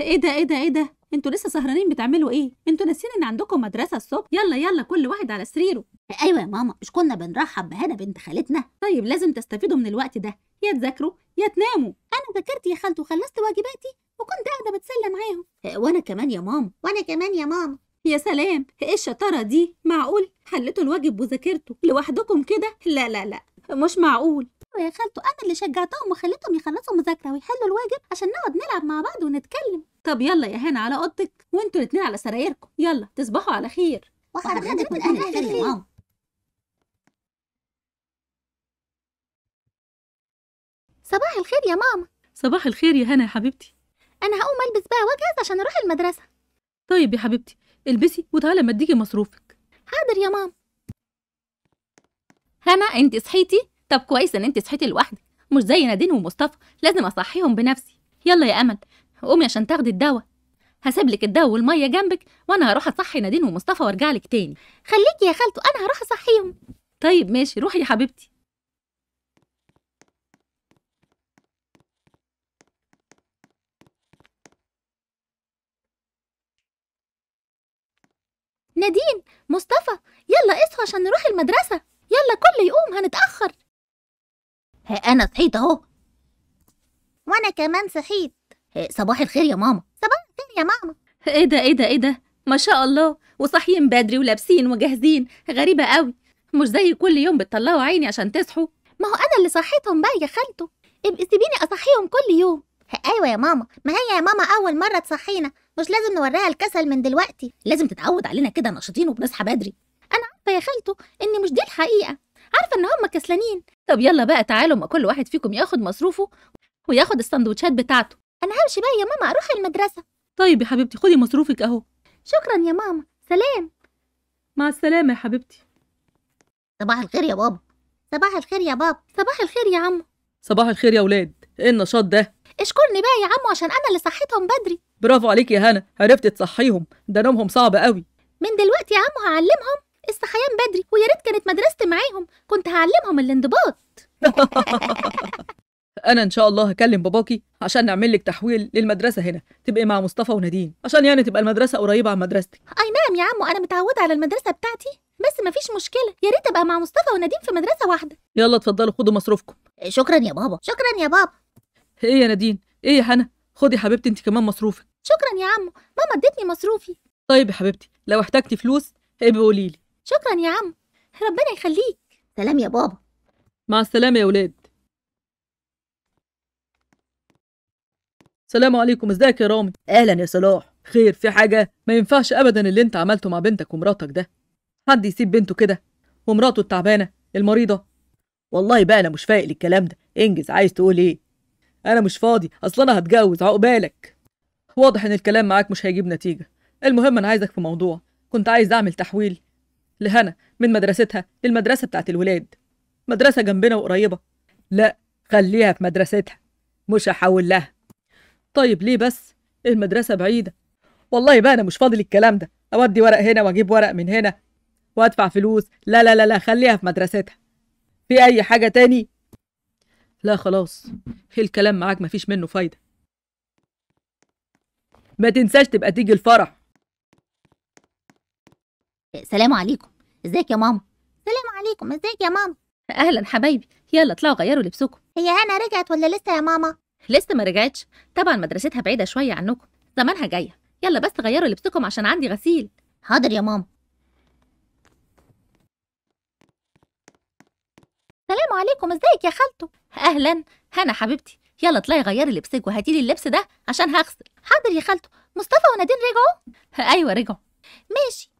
ايه ده ايه ده ايه ده انتوا لسه سهرانين بتعملوا ايه انتوا ناسيين ان عندكم مدرسه الصبح يلا يلا كل واحد على سريره ايوه يا ماما مش كنا بنرحب بهنا بنت خالتنا طيب لازم تستفيدوا من الوقت ده يا تذاكروا يا تناموا انا ذاكرت يا خالته وخلصت واجباتي وكنت قاعده بتسلى معاهم وانا كمان يا ماما وانا كمان يا ماما يا سلام ايه الشطاره دي معقول حليتوا الواجب وذاكرتوا لوحدكم كده لا لا لا مش معقول يا خالته أنا اللي شجعتهم وخليتهم يخلصوا مذاكرة ويحلوا الواجب عشان نقعد نلعب مع بعض ونتكلم طب يلا يا هنا على أوضتك وانتوا الاتنين على سرايركم يلا تصبحوا على خير وحضرتك من أهل الخير يا ماما صباح الخير يا ماما صباح الخير يا هنا يا حبيبتي أنا هقوم ألبس بقى وأجهز عشان أروح المدرسة طيب يا حبيبتي البسي وتعالى ما اديكي مصروفك حاضر يا ماما هنا انت صحيتي طب كويس ان انت صحيتي لوحدك مش زي نادين ومصطفى لازم اصحيهم بنفسي يلا يا امل قومي عشان تاخدي الدواء هسيب لك الدواء والميه جنبك وانا هروح اصحي نادين ومصطفى وارجع لك تاني خليكي يا خالته انا هروح اصحيهم طيب ماشي روحي يا حبيبتي نادين مصطفى يلا اصحوا عشان نروح المدرسة يلا كل يقوم هنتأخر ها أنا صحيت أهو وأنا كمان صحيت صباح الخير يا ماما صباح الخير يا ماما إيه ده إيه ده إيه ده ما شاء الله وصاحيين بدري ولابسين وجاهزين غريبة قوي مش زي كل يوم بتطلعوا عيني عشان تصحوا ما هو أنا اللي صحيتهم بقى يا خالته ابقي سيبيني أصحيهم كل يوم أيوة يا ماما ما هي يا ماما أول مرة تصحينا مش لازم نوريها الكسل من دلوقتي لازم تتعود علينا كده نشيطين وبنصحى بدري أنا عارفة يا خالته إن مش دي الحقيقة عارفه ان هم كسلانين طب يلا بقى تعالوا ما كل واحد فيكم ياخد مصروفه وياخد السندوتشات بتاعته انا همشي بقى يا ماما اروح المدرسه طيب يا حبيبتي خدي مصروفك اهو شكرا يا ماما سلام مع السلامه يا حبيبتي صباح الخير يا بابا صباح الخير يا بابا صباح الخير يا عمو صباح الخير يا ولاد ايه النشاط ده اشكرني بقى يا عمو عشان انا اللي صحيتهم بدري برافو عليك يا هنا عرفت تصحيهم ده نومهم صعب قوي من دلوقتي يا عمو هعلمهم الصحيان بدري ويا ريت كانت مدرستي معاهم كنت هعلمهم الانضباط انا ان شاء الله هكلم باباكي عشان نعمل لك تحويل للمدرسه هنا تبقي مع مصطفى ونادين عشان يعني تبقى المدرسه قريبه عن مدرستك اي نعم يا عمو انا متعوده على المدرسه بتاعتي بس مفيش مشكله يا ريت ابقى مع مصطفى ونادين في مدرسه واحده يلا اتفضلوا خدوا مصروفكم شكرا يا بابا شكرا يا بابا ايه يا نادين ايه يا حنا خدي حبيبتي انت كمان مصروفك شكرا يا عمو ماما ادتني مصروفي طيب يا حبيبتي لو احتجتي فلوس ابقي قولي لي شكرا يا عم ربنا يخليك سلام يا بابا مع السلامة يا ولاد السلام عليكم ازيك يا رامي اهلا يا صلاح خير في حاجة ما ينفعش ابدا اللي انت عملته مع بنتك ومراتك ده حد يسيب بنته كده ومراته التعبانة المريضة والله بقى انا مش فايق للكلام ده انجز عايز تقول ايه انا مش فاضي اصلا انا هتجوز عقبالك واضح ان الكلام معاك مش هيجيب نتيجة المهم انا عايزك في موضوع كنت عايز اعمل تحويل لهنا من مدرستها للمدرسة بتاعت الولاد مدرسة جنبنا وقريبة لا خليها في مدرستها مش هحول لها طيب ليه بس المدرسة بعيدة والله بقى أنا مش فاضل الكلام ده أودي ورق هنا وأجيب ورق من هنا وأدفع فلوس لا لا لا لا خليها في مدرستها في أي حاجة تاني لا خلاص الكلام معاك مفيش منه فايدة ما تنساش تبقى تيجي الفرح سلام عليكم ازيك يا ماما سلام عليكم ازيك يا ماما اهلا حبايبي يلا اطلعوا غيروا لبسكم هي هنا رجعت ولا لسه يا ماما لسه ما رجعتش طبعا مدرستها بعيده شويه عنكم زمانها جايه يلا بس غيروا لبسكم عشان عندي غسيل حاضر يا ماما سلام عليكم ازيك يا خالته اهلا هنا حبيبتي يلا اطلعي غيري لبسك وهاتي لي اللبس ده عشان هغسل حاضر يا خالته مصطفى ونادين رجعوا ايوه رجعوا ماشي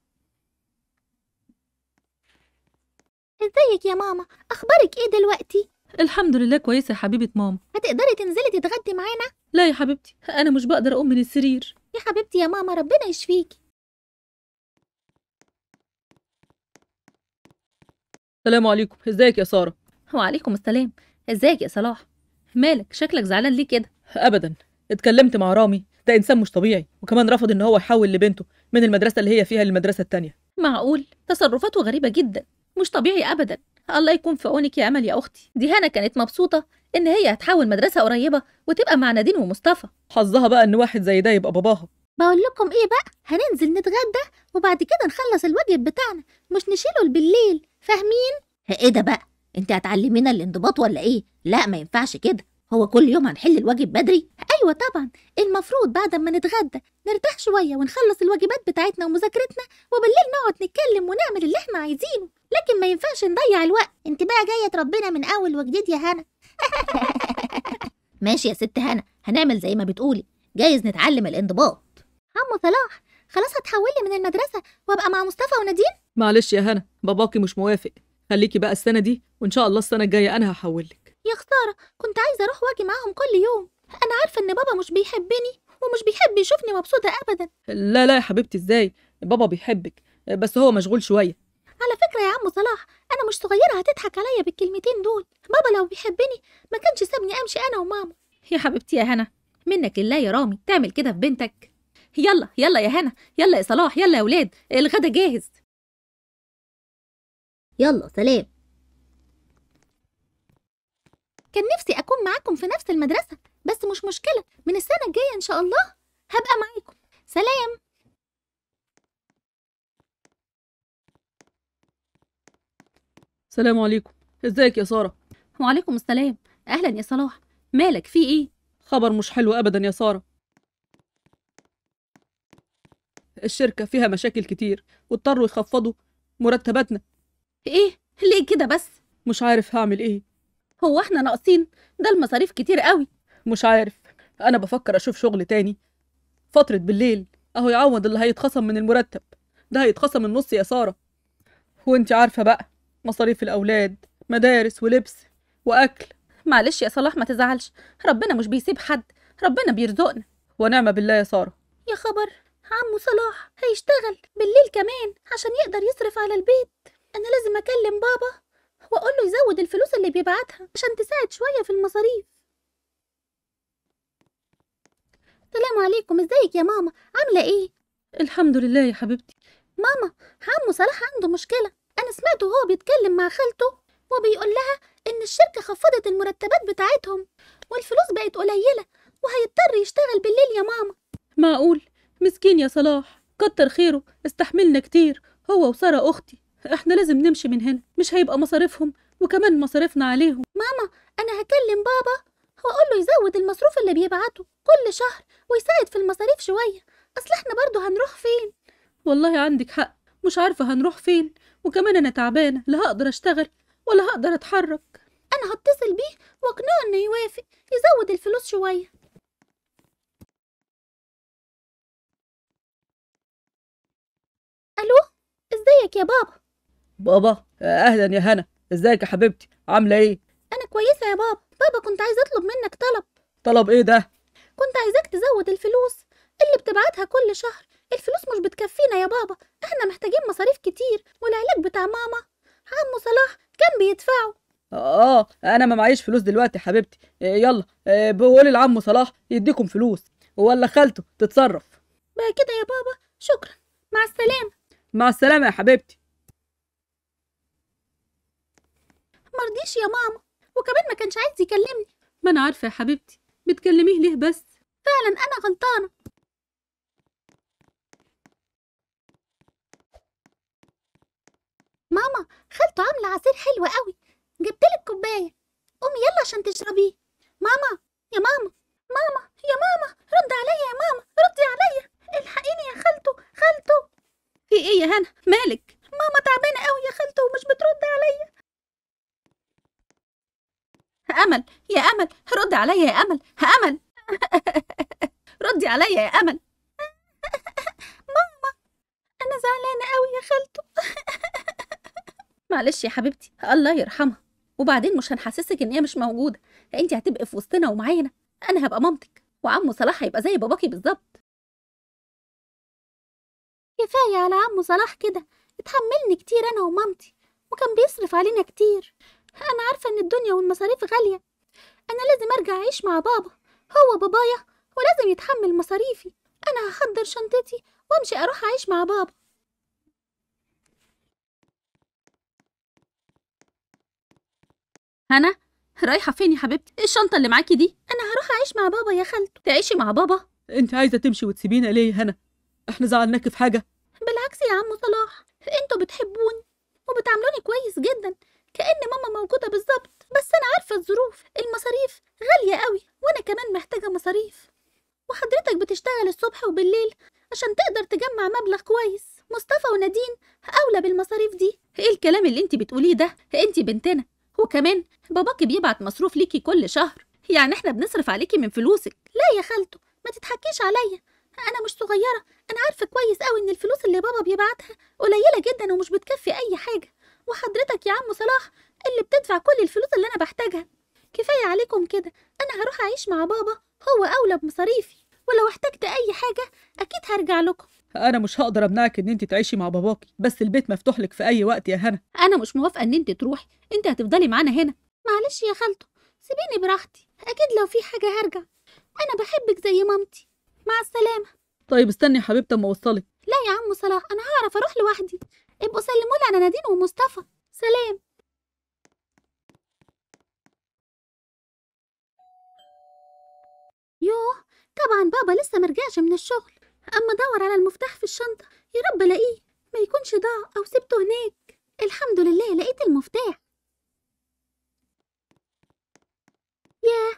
ازيك يا ماما اخبارك ايه دلوقتي الحمد لله كويسه يا حبيبه ماما هتقدري تنزلي تتغدي معانا لا يا حبيبتي انا مش بقدر اقوم من السرير يا حبيبتي يا ماما ربنا يشفيكي السلام عليكم ازيك يا ساره وعليكم السلام ازيك يا صلاح مالك شكلك زعلان ليه كده ابدا اتكلمت مع رامي ده انسان مش طبيعي وكمان رفض ان هو يحول لبنته من المدرسه اللي هي فيها للمدرسه التانية معقول تصرفاته غريبه جدا مش طبيعي أبدا الله يكون في عونك يا أمل يا أختي دي هنا كانت مبسوطة إن هي هتحول مدرسة قريبة وتبقى مع نادين ومصطفى حظها بقى إن واحد زي ده يبقى باباها بقول لكم إيه بقى هننزل نتغدى وبعد كده نخلص الواجب بتاعنا مش نشيله بالليل فاهمين؟ إيه ده بقى أنت هتعلمينا الانضباط ولا إيه؟ لا ما ينفعش كده هو كل يوم هنحل الواجب بدري؟ أيوة طبعا المفروض بعد ما نتغدى نرتاح شوية ونخلص الواجبات بتاعتنا ومذاكرتنا وبالليل نقعد نتكلم ونعمل اللي احنا عايزينه لكن ما ينفعش نضيع الوقت انت بقى جايه تربينا من اول وجديد يا هنا ماشي يا ست هنا هنعمل زي ما بتقولي جايز نتعلم الانضباط عمو صلاح خلاص هتحولي من المدرسه وابقى مع مصطفى ونادين معلش يا هنا باباكي مش موافق خليكي بقى السنه دي وان شاء الله السنه الجايه انا هحولك يا خساره كنت عايزه اروح واجي معاهم كل يوم انا عارفه ان بابا مش بيحبني ومش بيحب يشوفني مبسوطه ابدا لا لا يا حبيبتي ازاي بابا بيحبك بس هو مشغول شويه على فكرة يا عم صلاح أنا مش صغيرة هتضحك عليا بالكلمتين دول بابا لو بيحبني ما كانش سابني أمشي أنا وماما يا حبيبتي يا هنا منك لله يا رامي تعمل كده في بنتك يلا يلا يا هنا يلا يا صلاح يلا يا ولاد الغدا جاهز يلا سلام كان نفسي أكون معاكم في نفس المدرسة بس مش مشكلة من السنة الجاية إن شاء الله هبقى معاكم سلام السلام عليكم ازيك يا ساره وعليكم السلام اهلا يا صلاح مالك في ايه خبر مش حلو ابدا يا ساره الشركه فيها مشاكل كتير واضطروا يخفضوا مرتباتنا ايه ليه كده بس مش عارف هعمل ايه هو احنا ناقصين ده المصاريف كتير قوي مش عارف انا بفكر اشوف شغل تاني فتره بالليل اهو يعوض اللي هيتخصم من المرتب ده هيتخصم النص يا ساره وانت عارفه بقى مصاريف الأولاد مدارس ولبس وأكل معلش يا صلاح ما تزعلش ربنا مش بيسيب حد ربنا بيرزقنا ونعم بالله يا سارة يا خبر عمو صلاح هيشتغل بالليل كمان عشان يقدر يصرف على البيت أنا لازم أكلم بابا وأقول له يزود الفلوس اللي بيبعتها عشان تساعد شوية في المصاريف السلام عليكم ازيك يا ماما عاملة ايه؟ الحمد لله يا حبيبتي ماما عمو صلاح عنده مشكلة أنا سمعته وهو بيتكلم مع خالته وبيقول لها إن الشركة خفضت المرتبات بتاعتهم والفلوس بقت قليلة وهيضطر يشتغل بالليل يا ماما معقول مسكين يا صلاح كتر خيره استحملنا كتير هو وسارة أختي احنا لازم نمشي من هنا مش هيبقى مصاريفهم وكمان مصاريفنا عليهم ماما أنا هكلم بابا وأقول له يزود المصروف اللي بيبعته كل شهر ويساعد في المصاريف شوية أصل احنا برضه هنروح فين والله عندك حق مش عارفة هنروح فين وكمان أنا تعبانة لا هقدر أشتغل ولا هقدر أتحرك أنا هتصل بيه وأقنعه إنه يوافق يزود الفلوس شوية ألو إزيك يا بابا بابا أهلا يا هنا إزيك يا حبيبتي عاملة إيه أنا كويسة يا بابا بابا كنت عايزة أطلب منك طلب طلب إيه ده كنت عايزاك تزود الفلوس اللي بتبعتها كل شهر الفلوس مش بتكفينا يا بابا احنا محتاجين مصاريف كتير والعلاج بتاع ماما عمو صلاح كان بيدفعه اه انا ما معيش فلوس دلوقتي حبيبتي آه، يلا آه، بقول لعمو صلاح يديكم فلوس ولا خالته تتصرف بقى كده يا بابا شكرا مع السلامه مع السلامه يا حبيبتي مرضيش يا ماما وكمان ما كانش عايز يكلمني ما انا عارفه يا حبيبتي بتكلميه ليه بس فعلا انا غلطانه خالته عاملة عصير حلو قوي جبتلك كوباية قومي يلا عشان تشربيه ماما يا ماما ماما يا ماما رد عليا يا ماما ردي عليا الحقيني يا خالته خالته في ايه يا هنا مالك ماما تعبانة قوي يا خالته ومش بترد عليا امل يا امل رد عليا يا امل امل ردي عليا يا امل معلش يا حبيبتي الله يرحمها وبعدين مش هنحسسك ان هي مش موجوده انت هتبقي في وسطنا ومعانا انا هبقى مامتك وعمو صلاح هيبقى زي باباكي بالظبط كفايه على عمو صلاح كده اتحملني كتير انا ومامتي وكان بيصرف علينا كتير انا عارفه ان الدنيا والمصاريف غاليه انا لازم ارجع اعيش مع بابا هو بابايا ولازم يتحمل مصاريفي انا هحضر شنطتي وامشي اروح اعيش مع بابا هنا رايحة فين يا حبيبتي؟ ايه الشنطة اللي معاكي دي؟ أنا هروح أعيش مع بابا يا خالته تعيشي مع بابا؟ أنت عايزة تمشي وتسيبينا ليه يا هنا؟ إحنا زعلناكي في حاجة؟ بالعكس يا عم صلاح أنتوا بتحبوني وبتعاملوني كويس جدا كأن ماما موجودة بالظبط بس أنا عارفة الظروف المصاريف غالية قوي وأنا كمان محتاجة مصاريف وحضرتك بتشتغل الصبح وبالليل عشان تقدر تجمع مبلغ كويس مصطفى ونادين أولى بالمصاريف دي إيه الكلام اللي أنت بتقوليه ده؟ أنت بنتنا وكمان باباكي بيبعت مصروف ليكي كل شهر يعني احنا بنصرف عليكي من فلوسك لا يا خالته ما تتحكيش عليا انا مش صغيره انا عارفه كويس قوي ان الفلوس اللي بابا بيبعتها قليله جدا ومش بتكفي اي حاجه وحضرتك يا عم صلاح اللي بتدفع كل الفلوس اللي انا بحتاجها كفايه عليكم كده انا هروح اعيش مع بابا هو اولى بمصاريفي ولو احتجت اي حاجه اكيد هرجع لكم انا مش هقدر امنعك ان انت تعيشي مع باباكي بس البيت مفتوح لك في اي وقت يا هنا انا مش موافقه ان انت تروحي انت هتفضلي معانا هنا معلش يا خالته سيبيني براحتي اكيد لو في حاجه هرجع انا بحبك زي مامتي مع السلامه طيب استني يا حبيبتي اما اوصلك لا يا عم صلاح انا هعرف اروح لوحدي ابقوا سلموا لي على نادين ومصطفى سلام يوه طبعا بابا لسه مرجعش من الشغل أما أدور على المفتاح في الشنطة يا رب ألاقيه ما يكونش ضاع أو سبته هناك الحمد لله لقيت المفتاح ياه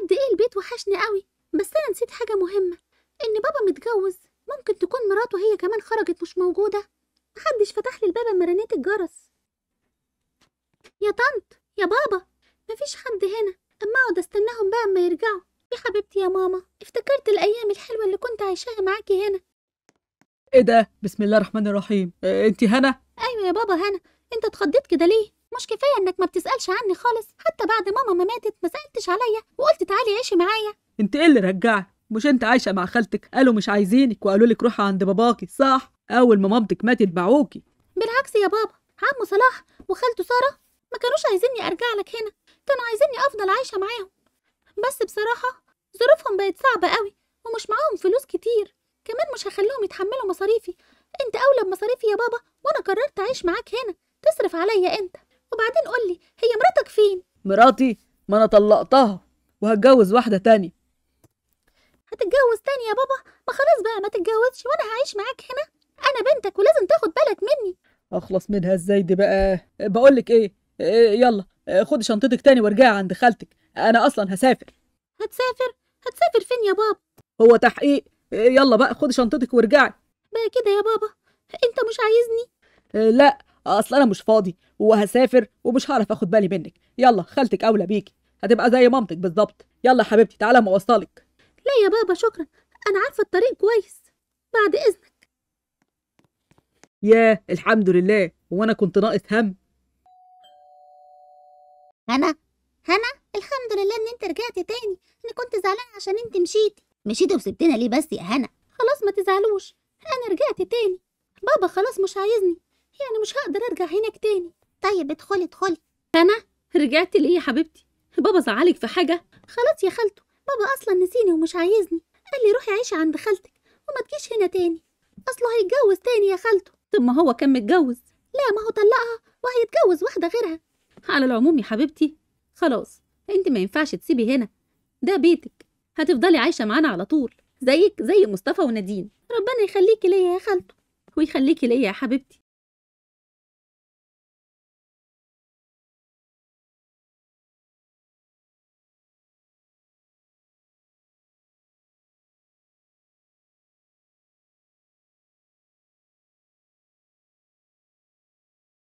قد إيه البيت وحشني قوي بس أنا نسيت حاجة مهمة إن بابا متجوز ممكن تكون مراته هي كمان خرجت مش موجودة محدش فتح لي الباب أما رنيت الجرس يا طنط يا بابا مفيش حد هنا أما أقعد أستناهم بقى أما يرجعوا يا حبيبتي يا ماما افتكرت الأيام الحلوة اللي كنت عايشاها معاكي هنا ايه ده بسم الله الرحمن الرحيم اه انت هنا ايوه يا بابا هنا انت اتخضيت كده ليه مش كفايه انك ما بتسالش عني خالص حتى بعد ماما ما ماتت ما سالتش عليا وقلت تعالي عيشي معايا انت ايه اللي رجعك مش انت عايشه مع خالتك قالوا مش عايزينك وقالوا لك روحي عند باباكي صح اول ما مامتك ماتت باعوكي بالعكس يا بابا عمو صلاح وخالته ساره ما كانوش عايزيني ارجع لك هنا كانوا عايزيني افضل عايشه معاهم بس بصراحة ظروفهم بقت صعبة قوي ومش معاهم فلوس كتير كمان مش هخليهم يتحملوا مصاريفي انت اولى بمصاريفي يا بابا وانا قررت اعيش معاك هنا تصرف عليا انت وبعدين قولي هي مراتك فين مراتي ما انا طلقتها وهتجوز واحدة تانية هتتجوز تاني يا بابا ما خلاص بقى ما تتجوزش وانا هعيش معاك هنا انا بنتك ولازم تاخد بالك مني اخلص منها ازاي دي بقى بقولك ايه, إيه يلا خدي شنطتك تاني وارجعي عند خالتك انا اصلا هسافر هتسافر هتسافر فين يا بابا هو تحقيق يلا بقى خدي شنطتك وارجعي بقى كده يا بابا انت مش عايزني أه، لا اصل انا مش فاضي وهسافر ومش هعرف اخد بالي منك يلا خالتك اولى بيكي هتبقى زي مامتك بالظبط يلا حبيبتي تعالى ما اوصلك لا يا بابا شكرا انا عارفه الطريق كويس بعد اذنك ياه الحمد لله وانا كنت ناقص هم هنا هنا الحمد لله ان انت رجعتي تاني انا كنت زعلان عشان انت مشيتي مشيتي وسبتنا ليه بس يا هنا خلاص ما تزعلوش انا رجعت تاني بابا خلاص مش عايزني يعني مش هقدر ارجع هناك تاني طيب ادخلي ادخلي انا رجعت ليه يا حبيبتي بابا زعلك في حاجه خلاص يا خالته بابا اصلا نسيني ومش عايزني قال لي روحي عيشي عند خالتك وما تجيش هنا تاني اصله هيتجوز تاني يا خالته طب ما هو كان متجوز لا ما هو طلقها وهيتجوز واحده غيرها على العموم يا حبيبتي خلاص انت ما ينفعش تسيبي هنا ده بيتك هتفضلي عايشه معانا على طول زيك زي مصطفى ونادين ربنا يخليكي ليا يا خالته ويخليكي ليا يا حبيبتي